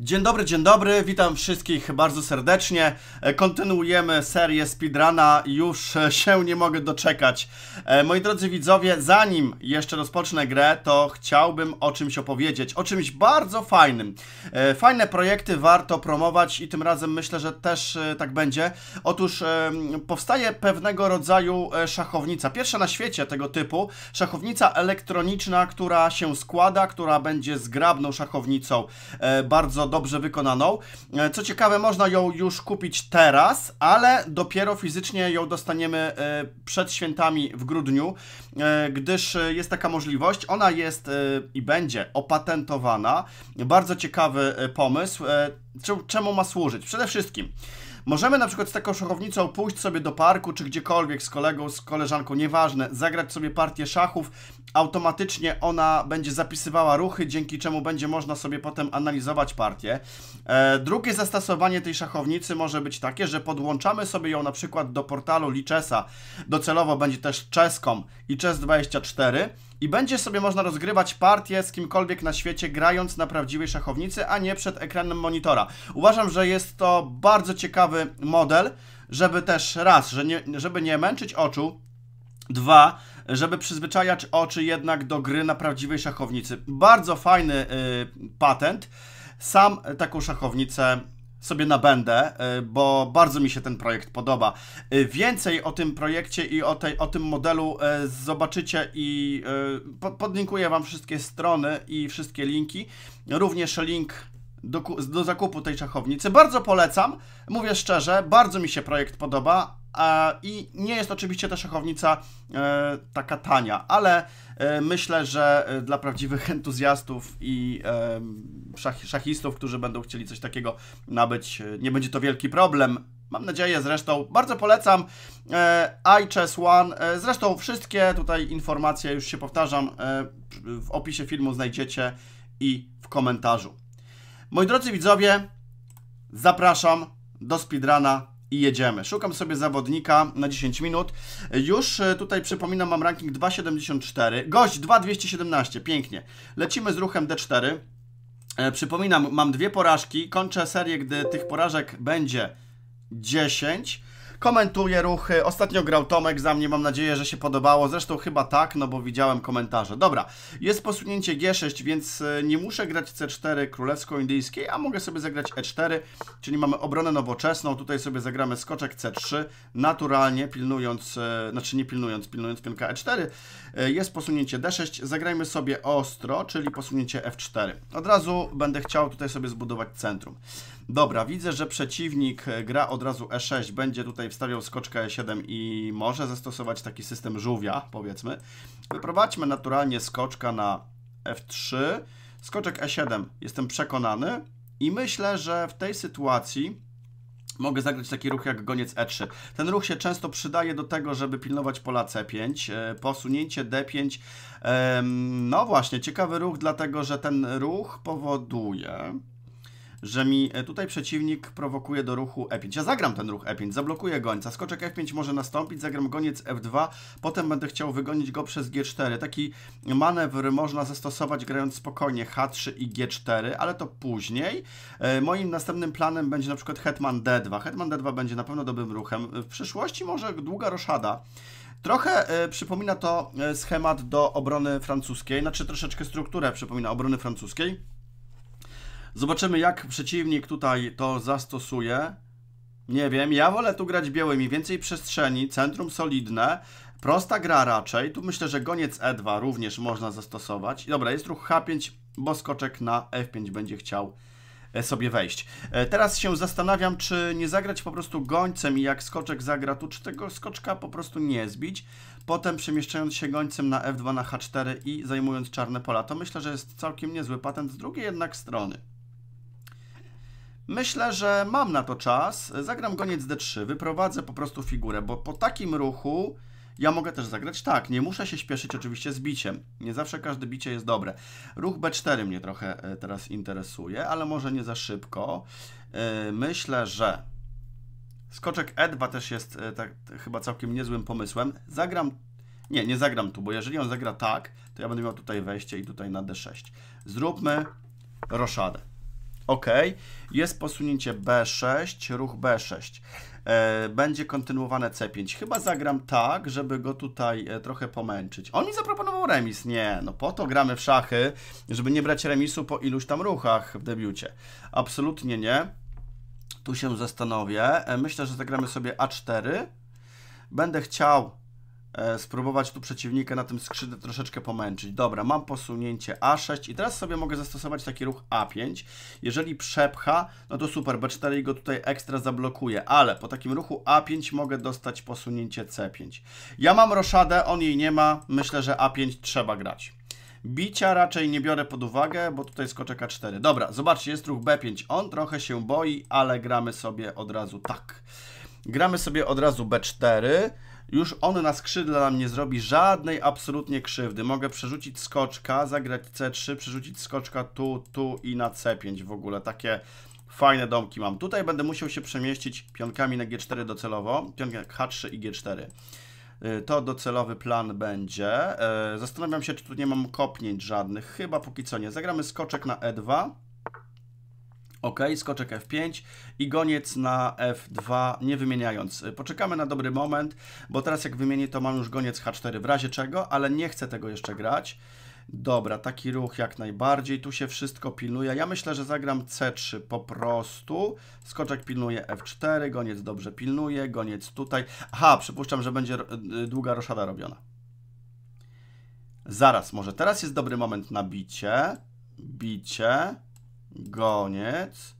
Dzień dobry, dzień dobry, witam wszystkich bardzo serdecznie. E, kontynuujemy serię speedruna, już e, się nie mogę doczekać. E, moi drodzy widzowie, zanim jeszcze rozpocznę grę, to chciałbym o czymś opowiedzieć, o czymś bardzo fajnym. Fajne projekty warto promować i tym razem myślę, że też tak będzie. Otóż powstaje pewnego rodzaju szachownica, pierwsza na świecie tego typu, szachownica elektroniczna, która się składa, która będzie zgrabną szachownicą, bardzo dobrze wykonaną. E, co ciekawe, można ją już kupić teraz, ale dopiero fizycznie ją dostaniemy e, przed świętami w grudniu, e, gdyż jest taka możliwość. Ona jest i będzie opatentowana. Bardzo ciekawy pomysł. Czemu ma służyć? Przede wszystkim. Możemy na przykład z taką szachownicą pójść sobie do parku, czy gdziekolwiek z kolegą, z koleżanką, nieważne, zagrać sobie partię szachów, automatycznie ona będzie zapisywała ruchy, dzięki czemu będzie można sobie potem analizować partię. E, drugie zastosowanie tej szachownicy może być takie, że podłączamy sobie ją na przykład do portalu Lichesa Docelowo będzie też czeską i Chess24 i będzie sobie można rozgrywać partię z kimkolwiek na świecie, grając na prawdziwej szachownicy, a nie przed ekranem monitora. Uważam, że jest to bardzo ciekawy model, żeby też raz, że nie, żeby nie męczyć oczu, dwa, żeby przyzwyczajać oczy jednak do gry na prawdziwej szachownicy. Bardzo fajny y, patent. Sam taką szachownicę sobie nabędę, y, bo bardzo mi się ten projekt podoba. Y, więcej o tym projekcie i o, tej, o tym modelu zobaczycie i podlinkuję Wam wszystkie strony i wszystkie linki. Również link do, do zakupu tej szachownicy. Bardzo polecam, mówię szczerze, bardzo mi się projekt podoba. I nie jest oczywiście ta szachownica e, taka tania, ale e, myślę, że e, dla prawdziwych entuzjastów i szachistów, którzy będą chcieli coś takiego nabyć, nie będzie to wielki problem. Mam nadzieję zresztą. Bardzo polecam iChess One. Zresztą wszystkie tutaj informacje, już się powtarzam, w opisie filmu znajdziecie i w komentarzu. Moi drodzy widzowie, zapraszam do speedruna i jedziemy. Szukam sobie zawodnika na 10 minut. Już e, tutaj przypominam, mam ranking 2,74. Gość 2,217, pięknie. Lecimy z ruchem D4. E, przypominam, mam dwie porażki. Kończę serię, gdy tych porażek będzie 10 komentuje ruchy. Ostatnio grał Tomek za mnie, mam nadzieję, że się podobało. Zresztą chyba tak, no bo widziałem komentarze. Dobra, jest posunięcie G6, więc e, nie muszę grać C4 królewsko-indyjskiej, a mogę sobie zagrać E4, czyli mamy obronę nowoczesną. Tutaj sobie zagramy skoczek C3, naturalnie pilnując, e, znaczy nie pilnując, pilnując pionka E4. E, jest posunięcie D6, zagrajmy sobie ostro, czyli posunięcie F4. Od razu będę chciał tutaj sobie zbudować centrum. Dobra, widzę, że przeciwnik e, gra od razu E6, będzie tutaj wstawiał skoczkę E7 i może zastosować taki system żółwia, powiedzmy. Wyprowadźmy naturalnie skoczka na F3, skoczek E7, jestem przekonany i myślę, że w tej sytuacji mogę zagrać taki ruch jak goniec E3. Ten ruch się często przydaje do tego, żeby pilnować pola C5, e, posunięcie D5. No właśnie, ciekawy ruch, dlatego że ten ruch powoduje że mi e, tutaj przeciwnik prowokuje do ruchu E5. Ja zagram ten ruch E5, zablokuję gońca. Skoczek F5 może nastąpić, zagram goniec F2, potem będę chciał wygonić go przez G4. Taki manewr można zastosować grając spokojnie H3 i G4, ale to później. E, moim następnym planem będzie na przykład hetman D2. Hetman D2 będzie na pewno dobrym ruchem. W przyszłości może długa roszada. Trochę y, przypomina to schemat do obrony francuskiej, znaczy troszeczkę strukturę przypomina obrony francuskiej. Zobaczymy, jak przeciwnik tutaj to zastosuje. Nie wiem, ja wolę tu grać białymi, więcej przestrzeni, centrum solidne, prosta gra raczej. Tu myślę, że goniec E2 również można zastosować. Dobra, jest ruch H5, bo skoczek na F5 będzie chciał e, sobie wejść. E, teraz się zastanawiam, czy nie zagrać po prostu gońcem i jak skoczek zagra tu, czy tego skoczka po prostu nie zbić. Potem przemieszczając się gońcem na F2 na H4 i zajmując czarne pola. To myślę, że jest całkiem niezły patent z drugiej jednak strony. Myślę, że mam na to czas. Zagram goniec d3, wyprowadzę po prostu figurę, bo po takim ruchu ja mogę też zagrać tak. Nie muszę się śpieszyć oczywiście z biciem. Nie zawsze każde bicie jest dobre. Ruch b4 mnie trochę e, teraz interesuje, ale może nie za szybko. E, myślę, że skoczek e2 też jest e, tak, chyba całkiem niezłym pomysłem. Zagram nie, nie zagram tu, bo jeżeli on zagra tak, to ja będę miał tutaj wejście i tutaj na d6. Zróbmy roszadę. OK. Jest posunięcie B6, ruch B6. E, będzie kontynuowane C5. Chyba zagram tak, żeby go tutaj e, trochę pomęczyć. On mi zaproponował remis. Nie, no po to gramy w szachy, żeby nie brać remisu po iluś tam ruchach w debiucie. Absolutnie nie. Tu się zastanowię. E, myślę, że zagramy sobie A4. Będę chciał E, spróbować tu przeciwnika na tym skrzydle troszeczkę pomęczyć. Dobra, mam posunięcie A6 i teraz sobie mogę zastosować taki ruch A5. Jeżeli przepcha, no to super, B4 go tutaj ekstra zablokuje, ale po takim ruchu A5 mogę dostać posunięcie C5. Ja mam roszadę, on jej nie ma, myślę, że A5 trzeba grać. Bicia raczej nie biorę pod uwagę, bo tutaj skoczę K4. Dobra, zobaczcie, jest ruch B5. On trochę się boi, ale gramy sobie od razu tak. Gramy sobie od razu B4. Już on na skrzydle nam nie zrobi żadnej absolutnie krzywdy. Mogę przerzucić skoczka, zagrać C3, przerzucić skoczka tu, tu i na C5 w ogóle. Takie fajne domki mam. Tutaj będę musiał się przemieścić pionkami na G4 docelowo. Pionek H3 i G4. Y, to docelowy plan będzie. Y, zastanawiam się, czy tu nie mam kopnięć żadnych. Chyba póki co nie. Zagramy skoczek na E2. Ok, skoczek F5 i goniec na F2, nie wymieniając. Poczekamy na dobry moment, bo teraz jak wymienię, to mam już goniec H4 w razie czego, ale nie chcę tego jeszcze grać. Dobra, taki ruch jak najbardziej, tu się wszystko pilnuje. Ja myślę, że zagram C3 po prostu. Skoczek pilnuje F4, goniec dobrze pilnuje, goniec tutaj. Aha, przypuszczam, że będzie y, y, długa roszada robiona. Zaraz, może teraz jest dobry moment na bicie. Bicie goniec.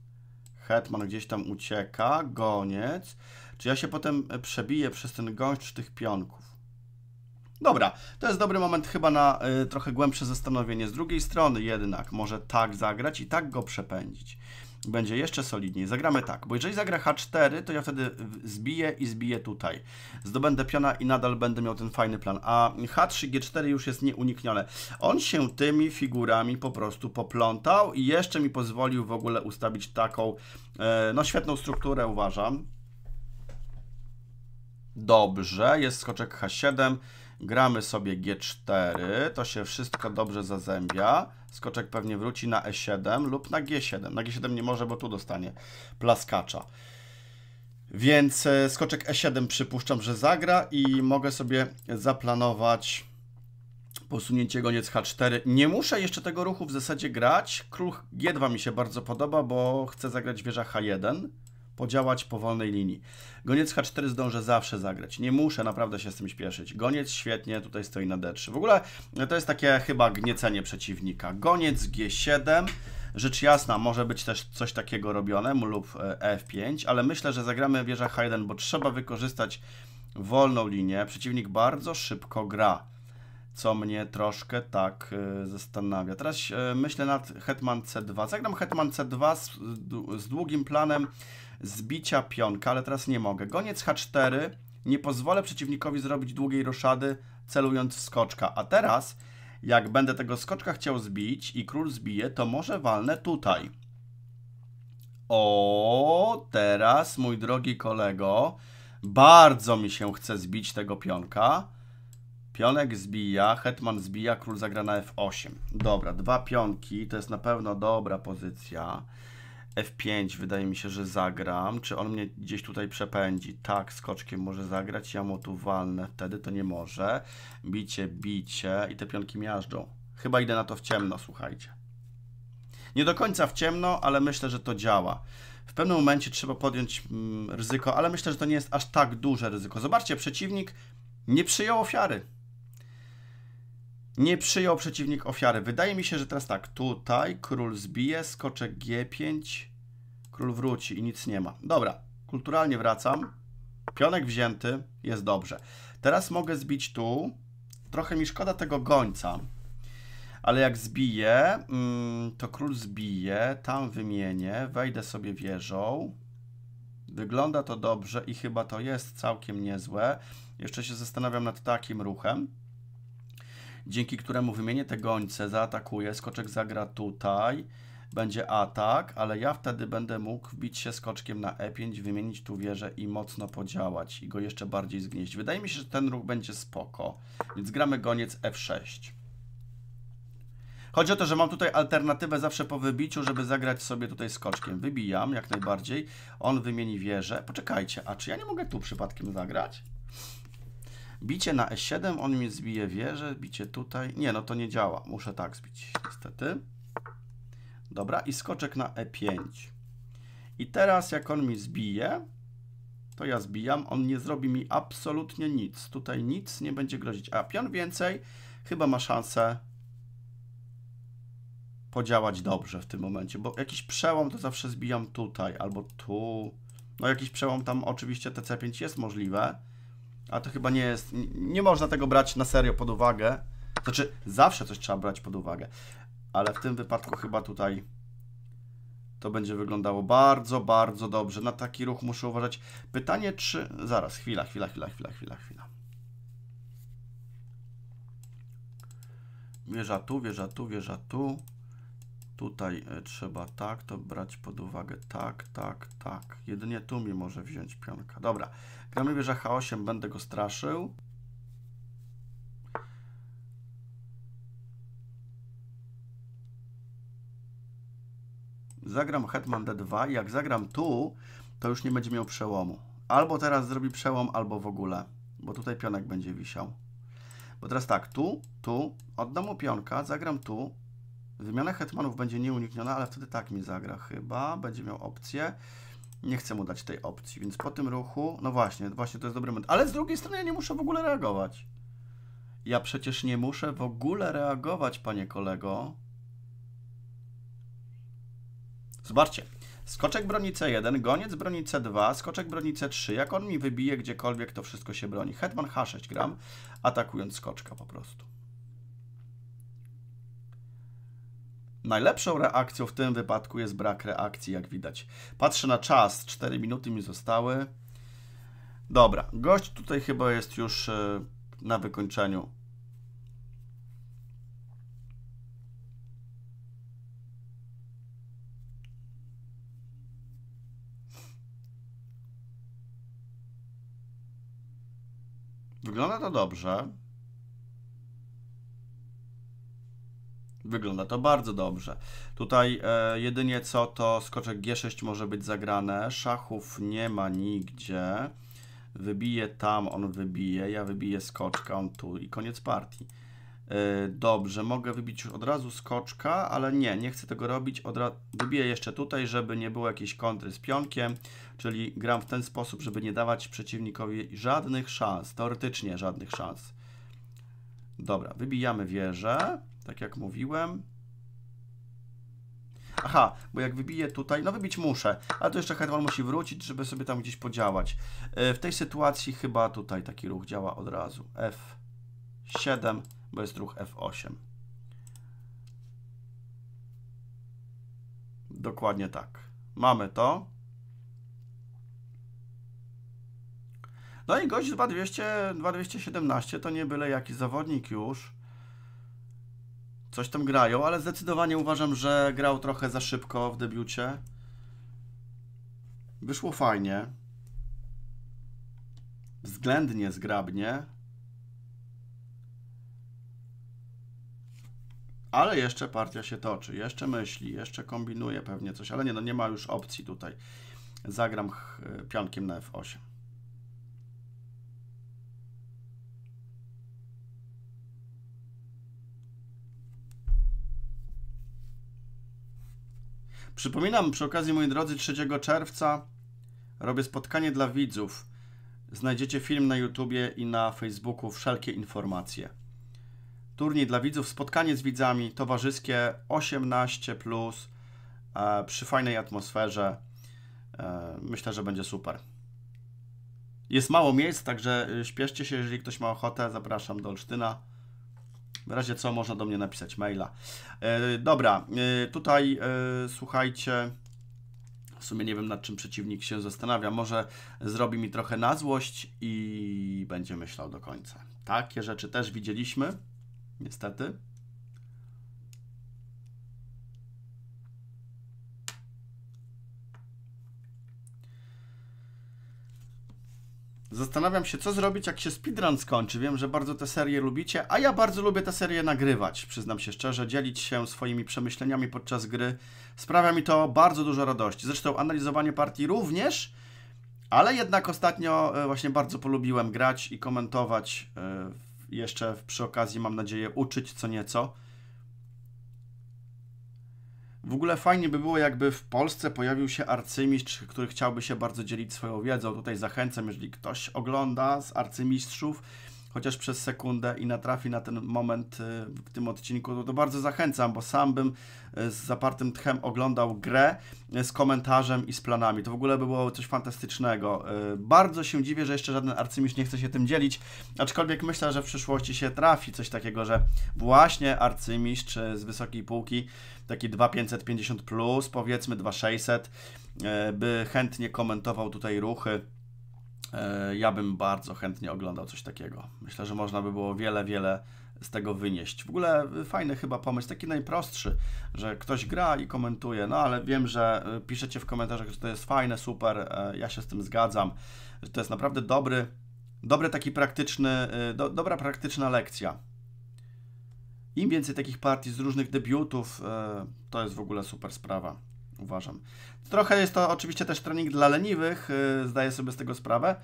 Hetman gdzieś tam ucieka, goniec. Czy ja się potem e, przebiję przez ten gąszcz tych pionków? Dobra, to jest dobry moment chyba na y, trochę głębsze zastanowienie. Z drugiej strony jednak może tak zagrać i tak go przepędzić będzie jeszcze solidniej. Zagramy tak, bo jeżeli zagra H4, to ja wtedy zbiję i zbiję tutaj. Zdobędę piona i nadal będę miał ten fajny plan. A H3, G4 już jest nieuniknione. On się tymi figurami po prostu poplątał i jeszcze mi pozwolił w ogóle ustawić taką, e, no świetną strukturę uważam. Dobrze, jest skoczek H7, gramy sobie G4, to się wszystko dobrze zazębia. Skoczek pewnie wróci na E7 lub na G7. Na G7 nie może, bo tu dostanie plaskacza. Więc e, skoczek E7 przypuszczam, że zagra i mogę sobie zaplanować posunięcie goniec H4. Nie muszę jeszcze tego ruchu w zasadzie grać. Król G2 mi się bardzo podoba, bo chcę zagrać wieża H1 podziałać po wolnej linii. Goniec H4 zdążę zawsze zagrać. Nie muszę naprawdę się z tym śpieszyć. Goniec świetnie tutaj stoi na D3. W ogóle e, to jest takie chyba gniecenie przeciwnika. Goniec G7. Rzecz jasna, może być też coś takiego robione, lub e, F5, ale myślę, że zagramy wieża H1, bo trzeba wykorzystać wolną linię. Przeciwnik bardzo szybko gra co mnie troszkę tak y, zastanawia. Teraz y, myślę nad Hetman C2. Zagram Hetman C2 z, z długim planem zbicia pionka, ale teraz nie mogę. Goniec H4, nie pozwolę przeciwnikowi zrobić długiej roszady, celując w skoczka. A teraz, jak będę tego skoczka chciał zbić i król zbije, to może walnę tutaj. O, teraz, mój drogi kolego, bardzo mi się chce zbić tego pionka. Pionek zbija, hetman zbija, król zagra na f8. Dobra, dwa pionki, to jest na pewno dobra pozycja. f5 wydaje mi się, że zagram. Czy on mnie gdzieś tutaj przepędzi? Tak, skoczkiem może zagrać, ja mu tu walnę wtedy, to nie może. Bicie, bicie i te pionki miażdżą. Chyba idę na to w ciemno, słuchajcie. Nie do końca w ciemno, ale myślę, że to działa. W pewnym momencie trzeba podjąć mm, ryzyko, ale myślę, że to nie jest aż tak duże ryzyko. Zobaczcie, przeciwnik nie przyjął ofiary. Nie przyjął przeciwnik ofiary. Wydaje mi się, że teraz tak. Tutaj król zbije, skoczek G5. Król wróci i nic nie ma. Dobra, kulturalnie wracam. Pionek wzięty, jest dobrze. Teraz mogę zbić tu. Trochę mi szkoda tego gońca. Ale jak zbiję, mm, to król zbije, tam wymienię, wejdę sobie wieżą. Wygląda to dobrze i chyba to jest całkiem niezłe. Jeszcze się zastanawiam nad takim ruchem dzięki któremu wymienię te gońce, zaatakuję, skoczek zagra tutaj, będzie atak, ale ja wtedy będę mógł wbić się skoczkiem na e5, wymienić tu wieżę i mocno podziałać i go jeszcze bardziej zgnieść. Wydaje mi się, że ten ruch będzie spoko, więc gramy goniec f6. Chodzi o to, że mam tutaj alternatywę zawsze po wybiciu, żeby zagrać sobie tutaj skoczkiem. Wybijam jak najbardziej, on wymieni wieżę. Poczekajcie, a czy ja nie mogę tu przypadkiem zagrać? Bicie na e7, on mi zbije wieżę, bicie tutaj. Nie, no to nie działa. Muszę tak zbić, niestety. Dobra, i skoczek na e5. I teraz jak on mi zbije, to ja zbijam, on nie zrobi mi absolutnie nic. Tutaj nic nie będzie grozić. A pion więcej chyba ma szansę podziałać dobrze w tym momencie, bo jakiś przełom to zawsze zbijam tutaj albo tu. No jakiś przełom tam oczywiście TC5 jest możliwe, a to chyba nie jest. Nie można tego brać na serio pod uwagę. Znaczy, zawsze coś trzeba brać pod uwagę. Ale w tym wypadku chyba tutaj to będzie wyglądało bardzo, bardzo dobrze. Na taki ruch muszę uważać. Pytanie, czy. Zaraz, chwila, chwila, chwila, chwila, chwila, chwila. Wieża tu, wieża tu, wieża tu. Tutaj e, trzeba tak, to brać pod uwagę tak, tak, tak. Jedynie tu mi może wziąć pionka. Dobra, gramy wieża H8, będę go straszył. Zagram hetman d2 jak zagram tu, to już nie będzie miał przełomu. Albo teraz zrobi przełom, albo w ogóle, bo tutaj pionek będzie wisiał. Bo teraz tak, tu, tu, oddam mu pionka, zagram tu, Wymiana hetmanów będzie nieunikniona, ale wtedy tak mi zagra chyba. Będzie miał opcję. Nie chcę mu dać tej opcji, więc po tym ruchu... No właśnie, właśnie to jest dobry moment. Ale z drugiej strony ja nie muszę w ogóle reagować. Ja przecież nie muszę w ogóle reagować, panie kolego. Zobaczcie. Skoczek broni C1, goniec broni C2, skoczek broni C3. Jak on mi wybije gdziekolwiek, to wszystko się broni. Hetman H6 gram, atakując skoczka po prostu. Najlepszą reakcją w tym wypadku jest brak reakcji, jak widać. Patrzę na czas, 4 minuty mi zostały. Dobra, gość tutaj chyba jest już e, na wykończeniu. Wygląda to dobrze. Wygląda to bardzo dobrze. Tutaj e, jedynie co to skoczek G6 może być zagrane. Szachów nie ma nigdzie. Wybije tam, on wybije. Ja wybiję skoczka, on tu i koniec partii. E, dobrze, mogę wybić już od razu skoczka, ale nie, nie chcę tego robić. Od wybiję jeszcze tutaj, żeby nie było jakiejś kontry z pionkiem, czyli gram w ten sposób, żeby nie dawać przeciwnikowi żadnych szans, teoretycznie żadnych szans. Dobra, wybijamy wieżę. Tak jak mówiłem. Aha, bo jak wybiję tutaj, no wybić muszę, ale to jeszcze hetman musi wrócić, żeby sobie tam gdzieś podziałać. E, w tej sytuacji chyba tutaj taki ruch działa od razu. F7, bo jest ruch F8. Dokładnie tak. Mamy to. No i gość 2217 to nie byle jakiś zawodnik już. Coś tam grają, ale zdecydowanie uważam, że grał trochę za szybko w debiucie. Wyszło fajnie. Względnie zgrabnie. Ale jeszcze partia się toczy, jeszcze myśli, jeszcze kombinuje pewnie coś, ale nie, no nie ma już opcji tutaj. Zagram pionkiem na F8. Przypominam przy okazji, moi drodzy, 3 czerwca robię spotkanie dla widzów. Znajdziecie film na YouTubie i na Facebooku, wszelkie informacje. Turniej dla widzów, spotkanie z widzami, towarzyskie 18+, plus, e, przy fajnej atmosferze. E, myślę, że będzie super. Jest mało miejsc, także e, śpieszcie się, jeżeli ktoś ma ochotę, zapraszam do Olsztyna. W razie co można do mnie napisać maila. E, dobra, e, tutaj e, słuchajcie. W sumie nie wiem nad czym przeciwnik się zastanawia. Może zrobi mi trochę na złość i będzie myślał do końca. Takie rzeczy też widzieliśmy, niestety. Zastanawiam się, co zrobić, jak się speedrun skończy. Wiem, że bardzo te serię lubicie, a ja bardzo lubię te serię nagrywać. Przyznam się szczerze, dzielić się swoimi przemyśleniami podczas gry sprawia mi to bardzo dużo radości. Zresztą analizowanie partii również, ale jednak ostatnio e, właśnie bardzo polubiłem grać i komentować. E, jeszcze przy okazji, mam nadzieję, uczyć co nieco. W ogóle fajnie by było, jakby w Polsce pojawił się arcymistrz, który chciałby się bardzo dzielić swoją wiedzą. Tutaj zachęcam, jeżeli ktoś ogląda z arcymistrzów, chociaż przez sekundę i natrafi na ten moment y, w tym odcinku, to, to bardzo zachęcam, bo sam bym y, z zapartym tchem oglądał grę y, z komentarzem i z planami. To w ogóle by było coś fantastycznego. Bardzo się dziwię, że jeszcze żaden arcymistrz nie chce się tym dzielić, aczkolwiek myślę, że w przyszłości się trafi coś takiego, że właśnie arcymistrz z wysokiej półki, taki 2550+, plus, powiedzmy 2600, by chętnie komentował tutaj ruchy E, ja bym bardzo chętnie oglądał coś takiego. Myślę, że można by było wiele, wiele z tego wynieść. W ogóle y, fajny chyba pomysł, taki najprostszy, że ktoś gra i komentuje, no ale wiem, że y, piszecie w komentarzach, że to jest fajne, super, e, ja się z tym zgadzam, że to jest naprawdę dobry, dobry taki praktyczny, y, do, dobra praktyczna lekcja. Im więcej takich partii z różnych debiutów, to jest w ogóle super sprawa uważam. Trochę jest to oczywiście też trening dla leniwych, y, zdaję sobie z tego sprawę.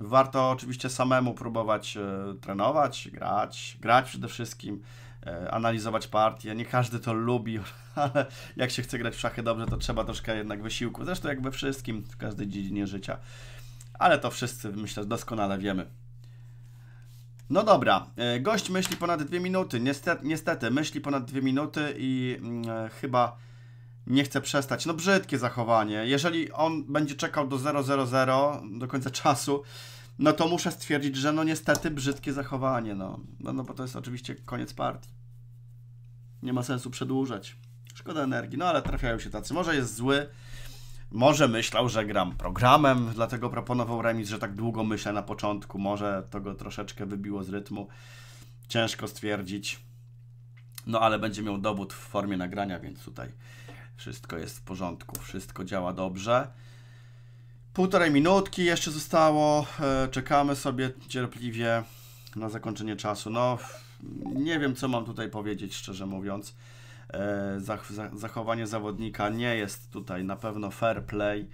Warto oczywiście samemu próbować y, trenować, grać, grać przede wszystkim, y, analizować partie. Nie każdy to lubi, ale jak się chce grać w szachy dobrze, to trzeba troszkę jednak wysiłku. Zresztą jak we wszystkim, w każdej dziedzinie życia. Ale to wszyscy, myślę, doskonale wiemy. No dobra, gość myśli ponad dwie minuty. Niestety, niestety myśli ponad dwie minuty i mm, e, chyba nie chce przestać. No brzydkie zachowanie. Jeżeli on będzie czekał do 000 do końca czasu, no to muszę stwierdzić, że no niestety brzydkie zachowanie, no. No, no bo to jest oczywiście koniec partii. Nie ma sensu przedłużać. Szkoda energii, no ale trafiają się tacy. Może jest zły, może myślał, że gram programem, dlatego proponował remis, że tak długo myślę na początku. Może to go troszeczkę wybiło z rytmu. Ciężko stwierdzić. No ale będzie miał dowód w formie nagrania, więc tutaj wszystko jest w porządku, wszystko działa dobrze. Półtorej minutki jeszcze zostało. E, czekamy sobie cierpliwie na zakończenie czasu. No, nie wiem, co mam tutaj powiedzieć, szczerze mówiąc. E, zachowanie zawodnika nie jest tutaj na pewno fair play.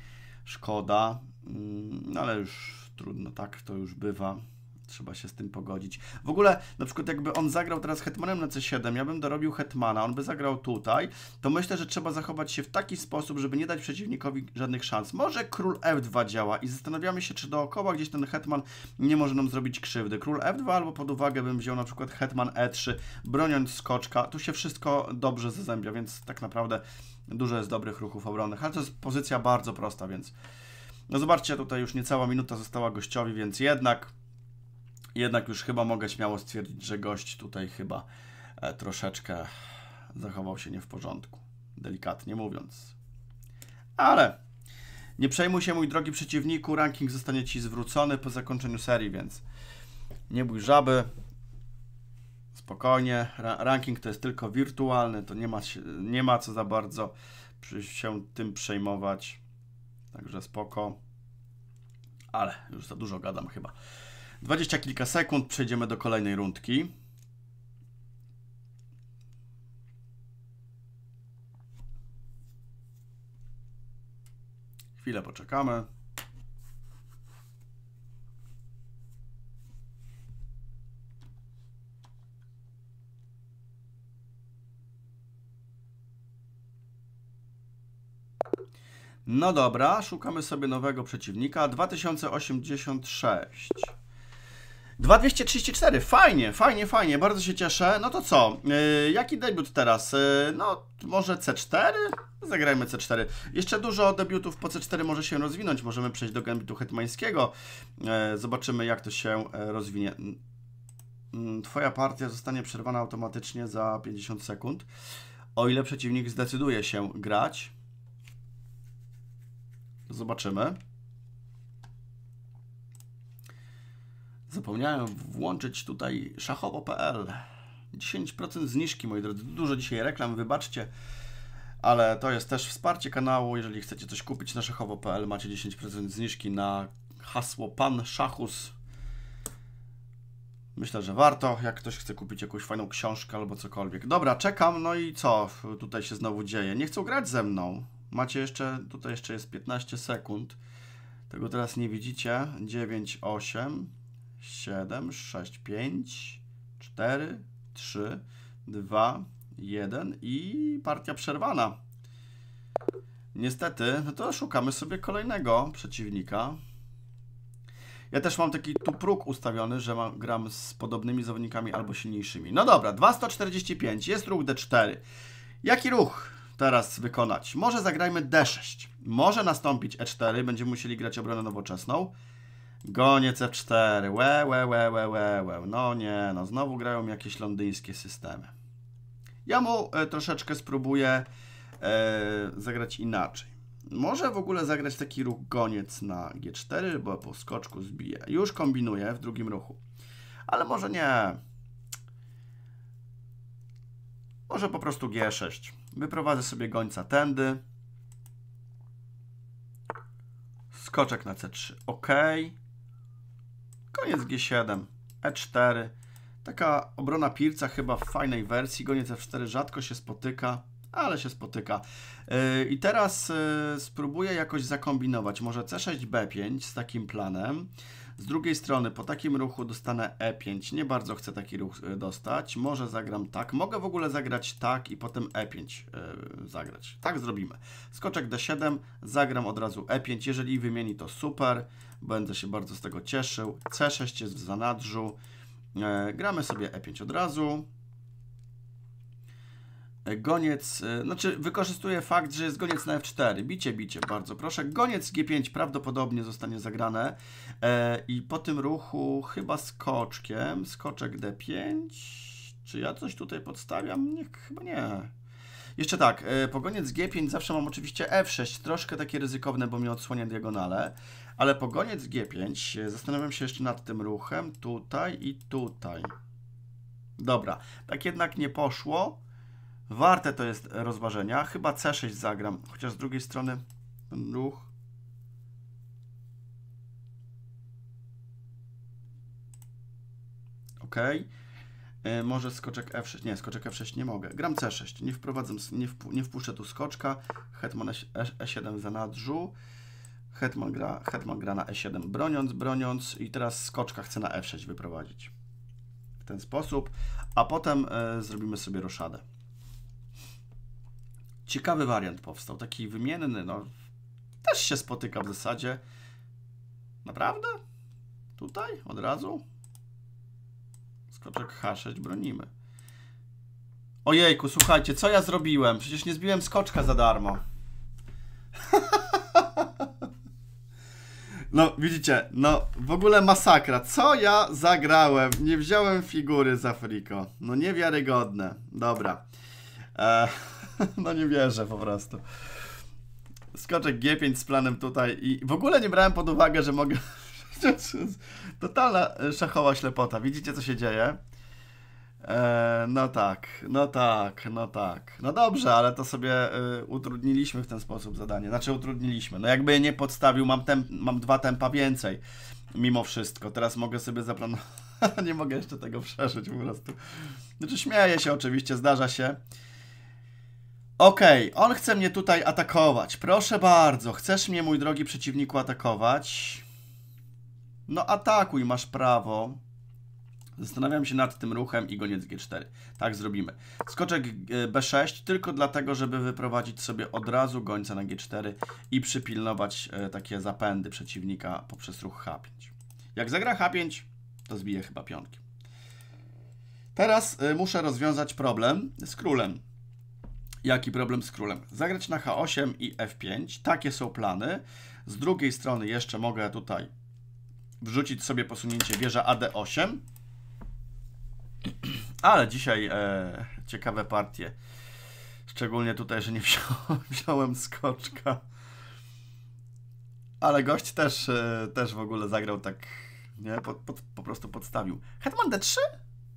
Szkoda, mm, ale już trudno, tak to już bywa trzeba się z tym pogodzić. W ogóle, na przykład jakby on zagrał teraz hetmanem na c7, ja bym dorobił hetmana, on by zagrał tutaj, to myślę, że trzeba zachować się w taki sposób, żeby nie dać przeciwnikowi żadnych szans. Może król f2 działa i zastanawiamy się, czy dookoła gdzieś ten hetman nie może nam zrobić krzywdy. Król f2 albo pod uwagę bym wziął na przykład hetman e3, broniąc skoczka. Tu się wszystko dobrze zazębia, więc tak naprawdę dużo jest dobrych ruchów obronnych, ale to jest pozycja bardzo prosta, więc... No zobaczcie, tutaj już niecała minuta została gościowi, więc jednak jednak już chyba mogę śmiało stwierdzić, że gość tutaj chyba e, troszeczkę zachował się nie w porządku, delikatnie mówiąc. Ale nie przejmuj się, mój drogi przeciwniku, ranking zostanie Ci zwrócony po zakończeniu serii, więc nie bój żaby, spokojnie. ranking to jest tylko wirtualny, to nie ma, nie ma co za bardzo się tym przejmować. Także spoko. Ale już za dużo gadam chyba. Dwadzieścia kilka sekund, przejdziemy do kolejnej rundki. Chwilę poczekamy. No dobra, szukamy sobie nowego przeciwnika. 2086. 2234, fajnie, fajnie, fajnie, bardzo się cieszę. No to co, yy, jaki debiut teraz? Yy, no, może C4? Zagrajmy C4. Jeszcze dużo debiutów po C4 może się rozwinąć, możemy przejść do gambitu hetmańskiego. Yy, zobaczymy, jak to się y, rozwinie. Twoja partia zostanie przerwana automatycznie za 50 sekund, o ile przeciwnik zdecyduje się grać. Zobaczymy. Zapomniałem włączyć tutaj szachowo.pl. 10% zniżki, moi drodzy. Dużo dzisiaj reklam, wybaczcie, ale to jest też wsparcie kanału. Jeżeli chcecie coś kupić na szachowo.pl, macie 10% zniżki na hasło Pan Szachus. Myślę, że warto, jak ktoś chce kupić jakąś fajną książkę albo cokolwiek. Dobra, czekam, no i co tutaj się znowu dzieje? Nie chcą grać ze mną. Macie jeszcze, tutaj jeszcze jest 15 sekund. Tego teraz nie widzicie. 9, 8, 7, 6, 5, 4, 3, 2, 1 i partia przerwana. Niestety, no to szukamy sobie kolejnego przeciwnika. Ja też mam taki tu próg ustawiony, że mam, gram z podobnymi zawodnikami albo silniejszymi. No dobra, 245, jest ruch D4. Jaki ruch teraz wykonać? Może zagrajmy D6. Może nastąpić E4, będziemy musieli grać obronę nowoczesną. Goniec F4. Łe, łe, łe, łe, łe, łe. No nie, no znowu grają jakieś londyńskie systemy. Ja mu e, troszeczkę spróbuję e, zagrać inaczej. Może w ogóle zagrać taki ruch goniec na G4, bo po skoczku zbije. Już kombinuję w drugim ruchu. Ale może nie. Może po prostu G6. Wyprowadzę sobie gońca tędy. Skoczek na C3. OK. Koniec G7, E4. Taka obrona pilca chyba w fajnej wersji. Goniec F4 rzadko się spotyka, ale się spotyka. Yy, I teraz yy, spróbuję jakoś zakombinować. Może C6, B5 z takim planem. Z drugiej strony po takim ruchu dostanę E5. Nie bardzo chcę taki ruch y, dostać. Może zagram tak. Mogę w ogóle zagrać tak i potem E5 yy, zagrać. Tak zrobimy. Skoczek D7, zagram od razu E5. Jeżeli wymieni to super. Będę się bardzo z tego cieszył. C6 jest w zanadrzu. E, gramy sobie E5 od razu. E, goniec, e, znaczy wykorzystuje fakt, że jest goniec na F4. Bicie, bicie, bardzo proszę. Goniec G5 prawdopodobnie zostanie zagrane i po tym ruchu chyba skoczkiem, skoczek D5. Czy ja coś tutaj podstawiam? Nie, chyba nie. Jeszcze tak, e, pogoniec G5 zawsze mam oczywiście F6, troszkę takie ryzykowne, bo mi odsłania diagonale, ale pogoniec G5, e, zastanawiam się jeszcze nad tym ruchem, tutaj i tutaj. Dobra, tak jednak nie poszło. Warte to jest rozważenia. Chyba C6 zagram, chociaż z drugiej strony ten ruch. Okej. Okay. E, może skoczek F6, nie, skoczek F6 nie mogę. Gram C6, nie wprowadzam, nie, wpu, nie wpuszczę tu skoczka. Hetman E7 za zanadrzu. Hetman gra, Hetman gra na E7 broniąc, broniąc i teraz skoczka chce na F6 wyprowadzić. W ten sposób, a potem y, zrobimy sobie roszadę. Ciekawy wariant powstał, taki wymienny, no też się spotyka w zasadzie. Naprawdę? Tutaj? Od razu? Skoczek H6, bronimy. Ojejku, słuchajcie, co ja zrobiłem? Przecież nie zbiłem skoczka za darmo. No, widzicie, no w ogóle masakra. Co ja zagrałem? Nie wziąłem figury za friko. No niewiarygodne. Dobra. E, no nie wierzę po prostu. Skoczek G5 z planem tutaj i w ogóle nie brałem pod uwagę, że mogę, Totalna e, szachowa ślepota. Widzicie, co się dzieje? E, no tak, no tak, no tak. No dobrze, ale to sobie y, utrudniliśmy w ten sposób zadanie. Znaczy utrudniliśmy. No jakby nie podstawił, mam, temp, mam dwa tempa więcej. Mimo wszystko. Teraz mogę sobie zaplanować. nie mogę jeszcze tego przeżyć po prostu. Znaczy śmieję się oczywiście, zdarza się. Okej, okay, on chce mnie tutaj atakować. Proszę bardzo, chcesz mnie, mój drogi przeciwniku, atakować? No atakuj, masz prawo. Zastanawiam się nad tym ruchem i goniec G4. Tak zrobimy. Skoczek e, B6 tylko dlatego, żeby wyprowadzić sobie od razu gońca na G4 i przypilnować e, takie zapędy przeciwnika poprzez ruch H5. Jak zagra H5, to zbije chyba pionki. Teraz e, muszę rozwiązać problem z królem. Jaki problem z królem? Zagrać na H8 i F5. Takie są plany. Z drugiej strony jeszcze mogę tutaj wrzucić sobie posunięcie wieża AD8. Ale dzisiaj e, ciekawe partie. Szczególnie tutaj, że nie wziąłem skoczka. Ale gość też, e, też w ogóle zagrał tak, nie? Po, po, po prostu podstawił. Hetman D3?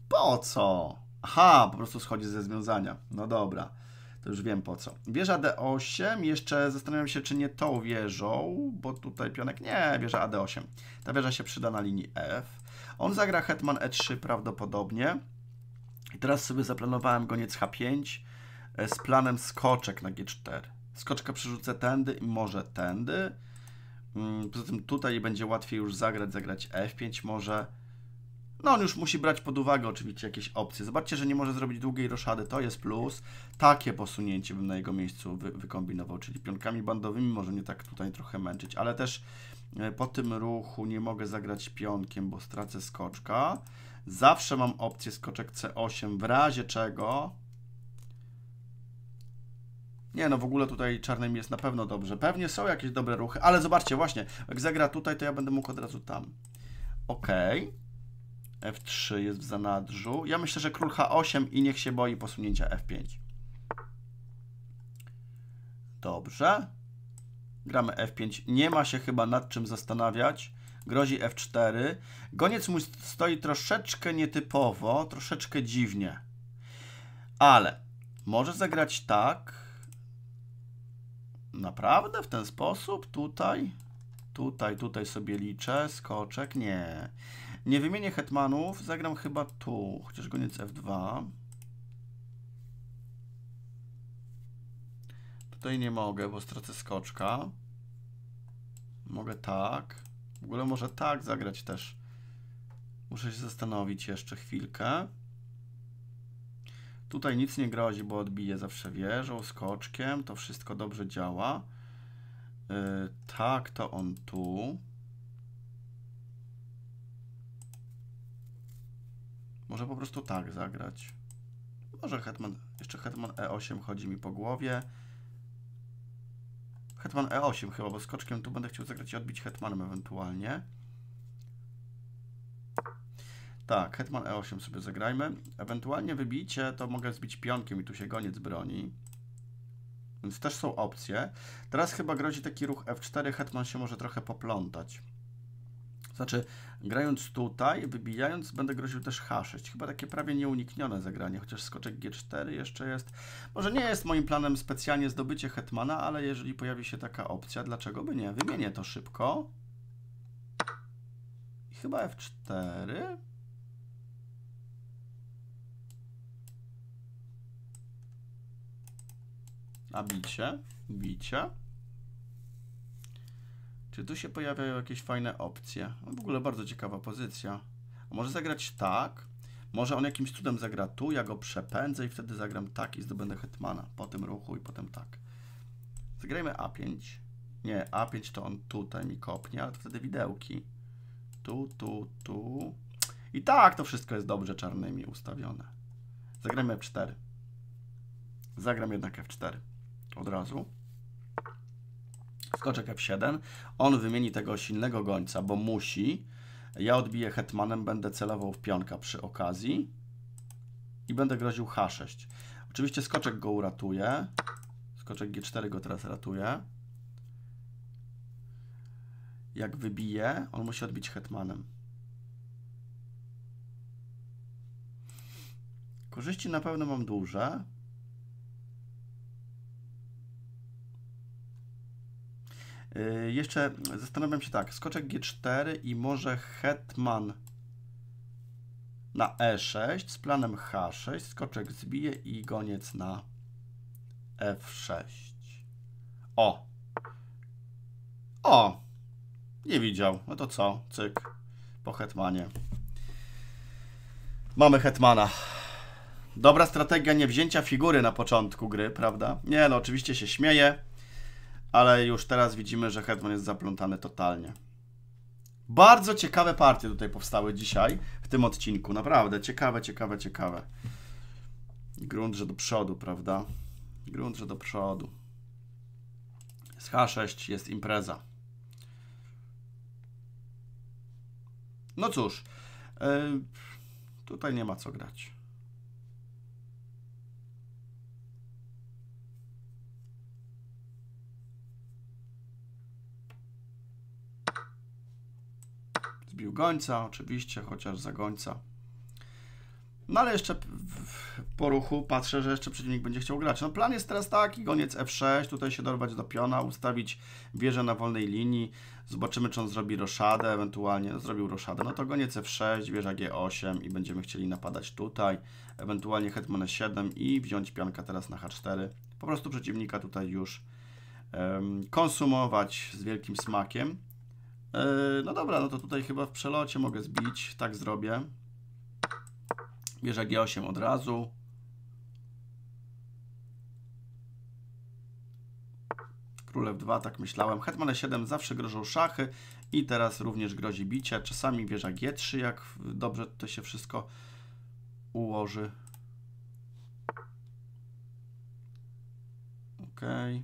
Po co? Aha, po prostu schodzi ze związania. No dobra. To już wiem po co. Wieża D8, jeszcze zastanawiam się, czy nie tą wieżą, bo tutaj pionek... Nie, wieża AD8. Ta wieża się przyda na linii F. On zagra hetman E3 prawdopodobnie. I teraz sobie zaplanowałem goniec H5 e, z planem skoczek na G4. Skoczka przerzucę tędy i może tędy. Mm, poza tym tutaj będzie łatwiej już zagrać, zagrać F5 może. No on już musi brać pod uwagę oczywiście jakieś opcje. Zobaczcie, że nie może zrobić długiej roszady, to jest plus. Takie posunięcie bym na jego miejscu wy wykombinował, czyli pionkami bandowymi może mnie tak tutaj trochę męczyć, ale też e, po tym ruchu nie mogę zagrać pionkiem, bo stracę skoczka. Zawsze mam opcję skoczek C8, w razie czego... Nie, no w ogóle tutaj czarnym jest na pewno dobrze. Pewnie są jakieś dobre ruchy, ale zobaczcie, właśnie, jak zagra tutaj, to ja będę mógł od razu tam. Okej. Okay. F3 jest w zanadrzu. Ja myślę, że król H8 i niech się boi posunięcia F5. Dobrze. Gramy F5. Nie ma się chyba nad czym zastanawiać. Grozi F4. Goniec mój stoi troszeczkę nietypowo, troszeczkę dziwnie. Ale może zagrać tak. Naprawdę w ten sposób? Tutaj? Tutaj, tutaj sobie liczę. Skoczek? Nie. Nie wymienię hetmanów, zagram chyba tu, chociaż goniec f2. Tutaj nie mogę, bo stracę skoczka. Mogę tak. W ogóle może tak zagrać też. Muszę się zastanowić jeszcze chwilkę. Tutaj nic nie grozi, bo odbije zawsze wieżą, skoczkiem. To wszystko dobrze działa. Yy, tak, to on tu. Może po prostu tak zagrać. Może hetman, jeszcze hetman e8 chodzi mi po głowie. Hetman e8 chyba, bo skoczkiem tu będę chciał zagrać i odbić hetmanem ewentualnie. Tak, hetman e8 sobie zagrajmy. Ewentualnie wybicie to mogę zbić pionkiem i tu się goniec broni. Więc też są opcje. Teraz chyba grozi taki ruch f4, hetman się może trochę poplątać. Znaczy, Grając tutaj, wybijając, będę groził też H6. Chyba takie prawie nieuniknione zagranie, chociaż skoczek G4 jeszcze jest. Może nie jest moim planem specjalnie zdobycie hetmana, ale jeżeli pojawi się taka opcja, dlaczego by nie? Wymienię to szybko. I chyba F4. A bicie? Bicie. Czy tu się pojawiają jakieś fajne opcje? No w ogóle bardzo ciekawa pozycja. może zagrać tak? Może on jakimś cudem zagra tu, ja go przepędzę i wtedy zagram tak i zdobędę hetmana po tym ruchu i potem tak. Zagrajmy A5. Nie, A5 to on tutaj mi kopnie, ale wtedy widełki. Tu, tu, tu. I tak to wszystko jest dobrze czarnymi ustawione. Zagrajmy F4. Zagram jednak F4 od razu skoczek f7, on wymieni tego silnego gońca, bo musi. Ja odbiję hetmanem, będę celował w pionka przy okazji i będę groził h6. Oczywiście skoczek go uratuje. Skoczek g4 go teraz ratuje. Jak wybije, on musi odbić hetmanem. Korzyści na pewno mam duże, Y, jeszcze zastanawiam się tak, skoczek G4 i może hetman na E6 z planem H6, skoczek zbije i goniec na F6. O! O! Nie widział. No to co? Cyk. Po hetmanie. Mamy hetmana. Dobra strategia niewzięcia figury na początku gry, prawda? Nie, no oczywiście się śmieje ale już teraz widzimy, że Hedman jest zaplątany totalnie. Bardzo ciekawe partie tutaj powstały dzisiaj w tym odcinku. Naprawdę ciekawe, ciekawe, ciekawe. Grunt, że do przodu, prawda? Grunt, że do przodu. Z H6 jest impreza. No cóż, yy, tutaj nie ma co grać. kupił gońca, oczywiście, chociaż za gońca. No ale jeszcze po ruchu patrzę, że jeszcze przeciwnik będzie chciał grać. No plan jest teraz taki, goniec F6, tutaj się dorwać do piona, ustawić wieżę na wolnej linii. Zobaczymy, czy on zrobi roszadę, ewentualnie no, zrobił roszadę. No to goniec F6, wieża G8 i będziemy chcieli napadać tutaj. Ewentualnie hetman E7 i wziąć pionka teraz na H4. Po prostu przeciwnika tutaj już um, konsumować z wielkim smakiem. Yy, no dobra, no to tutaj chyba w przelocie mogę zbić. Tak zrobię. Bierze G8 od razu. Królew 2, tak myślałem. Hetman E7 zawsze grożą szachy i teraz również grozi bicie. Czasami wieża G3, jak dobrze to się wszystko ułoży. Ok. Okay.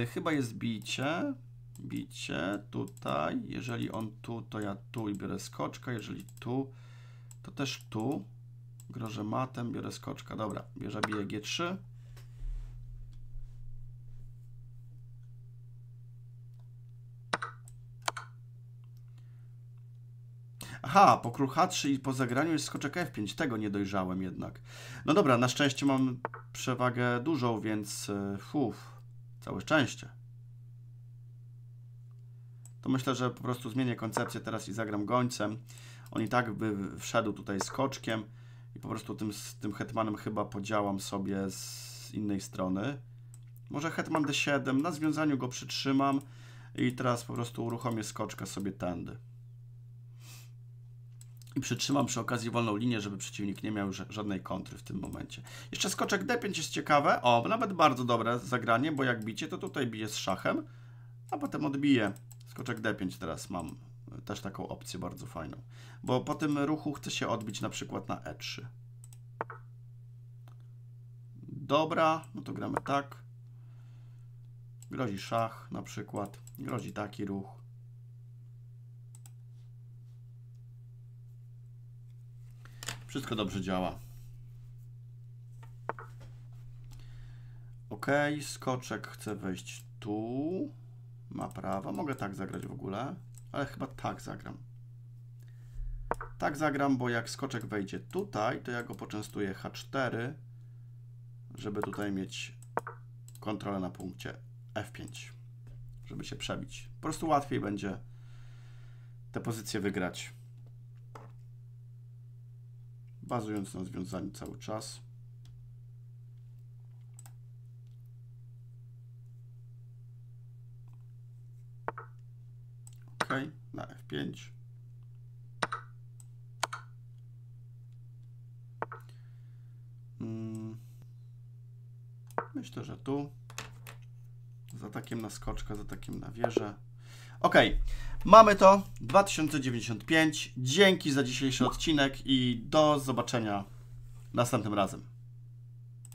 Yy, chyba jest bicie bicie tutaj. Jeżeli on tu, to ja tu i biorę skoczka. Jeżeli tu, to też tu. Grożę matem, biorę skoczka. Dobra, bierze bije G3. Aha, po król H3 i po zagraniu jest skoczek F5. Tego nie dojrzałem jednak. No dobra, na szczęście mam przewagę dużą, więc e, fuf, całe szczęście to myślę, że po prostu zmienię koncepcję teraz i zagram gońcem. On i tak by wszedł tutaj skoczkiem i po prostu tym, z tym hetmanem chyba podziałam sobie z innej strony. Może hetman d7, na związaniu go przytrzymam i teraz po prostu uruchomię skoczkę sobie tędy. I przytrzymam przy okazji wolną linię, żeby przeciwnik nie miał żadnej kontry w tym momencie. Jeszcze skoczek d5 jest ciekawe. O, nawet bardzo dobre zagranie, bo jak bicie, to tutaj bije z szachem, a potem odbije. Skoczek D5 teraz mam też taką opcję bardzo fajną. Bo po tym ruchu chcę się odbić na przykład na E3. Dobra, no to gramy tak. Grozi szach na przykład. Grozi taki ruch. Wszystko dobrze działa. Ok, skoczek chce wejść tu. Ma prawo. Mogę tak zagrać w ogóle, ale chyba tak zagram. Tak zagram, bo jak skoczek wejdzie tutaj, to ja go poczęstuję H4, żeby tutaj mieć kontrolę na punkcie F5, żeby się przebić. Po prostu łatwiej będzie te pozycje wygrać. Bazując na związaniu cały czas. na F5. Mm. Myślę, że tu. Z atakiem na skoczkę, z atakiem na wieżę. Ok, mamy to. 2095. Dzięki za dzisiejszy odcinek i do zobaczenia następnym razem.